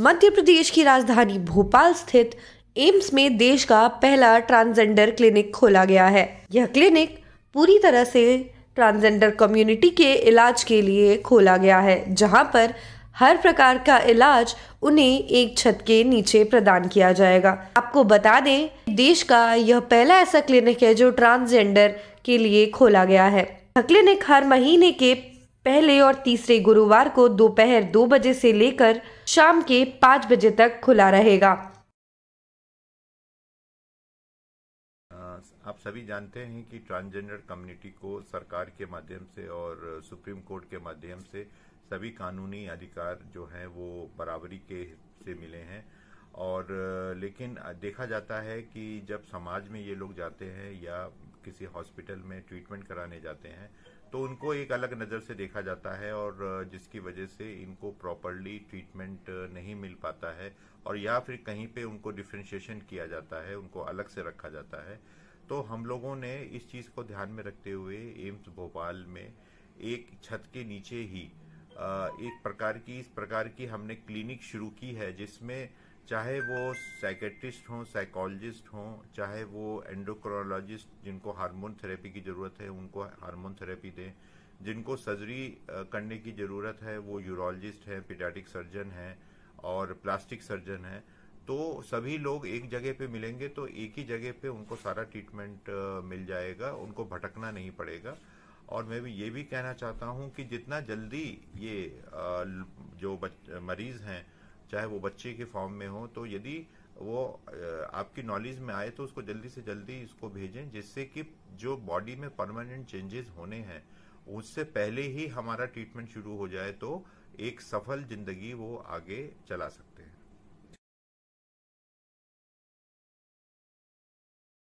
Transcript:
मध्य प्रदेश की राजधानी भोपाल स्थित एम्स में देश का पहला ट्रांसजेंडर क्लिनिक खोला गया है यह क्लिनिक पूरी तरह से ट्रांसजेंडर कम्युनिटी के इलाज के लिए खोला गया है जहां पर हर प्रकार का इलाज उन्हें एक छत के नीचे प्रदान किया जाएगा आपको बता दें देश का यह पहला ऐसा क्लिनिक है जो ट्रांसजेंडर के लिए खोला गया है क्लिनिक हर महीने के पहले और तीसरे गुरुवार को दोपहर दो, दो बजे से लेकर शाम के पाँच बजे तक खुला रहेगा आप सभी जानते हैं कि ट्रांसजेंडर कम्युनिटी को सरकार के माध्यम से और सुप्रीम कोर्ट के माध्यम से सभी कानूनी अधिकार जो हैं वो बराबरी के से मिले हैं और लेकिन देखा जाता है कि जब समाज में ये लोग जाते हैं या किसी हॉस्पिटल में ट्रीटमेंट कराने जाते हैं तो उनको एक अलग नज़र से देखा जाता है और जिसकी वजह से इनको प्रॉपरली ट्रीटमेंट नहीं मिल पाता है और या फिर कहीं पे उनको डिफ्रेंशिएशन किया जाता है उनको अलग से रखा जाता है तो हम लोगों ने इस चीज़ को ध्यान में रखते हुए एम्स भोपाल में एक छत के नीचे ही एक प्रकार की इस प्रकार की हमने क्लिनिक शुरू की है जिसमें चाहे वो साइकेट्रिस्ट हों साइकोलॉजिस्ट हों चाहे वो एंडोक्रोलॉजिस्ट जिनको हार्मोन थेरेपी की ज़रूरत है उनको हार्मोन थेरेपी दें जिनको सर्जरी करने की ज़रूरत है वो यूरोलॉजिस्ट हैं पीडाटिक सर्जन हैं और प्लास्टिक सर्जन हैं तो सभी लोग एक जगह पे मिलेंगे तो एक ही जगह पे उनको सारा ट्रीटमेंट मिल जाएगा उनको भटकना नहीं पड़ेगा और मैं भी ये भी कहना चाहता हूँ कि जितना जल्दी ये जो मरीज हैं चाहे वो बच्चे के फॉर्म में हो तो यदि वो आपकी नॉलेज में आए तो उसको जल्दी से जल्दी इसको भेजें जिससे कि जो बॉडी में परमानेंट चेंजेस होने हैं उससे पहले ही हमारा ट्रीटमेंट शुरू हो जाए तो एक सफल जिंदगी वो आगे चला सकते हैं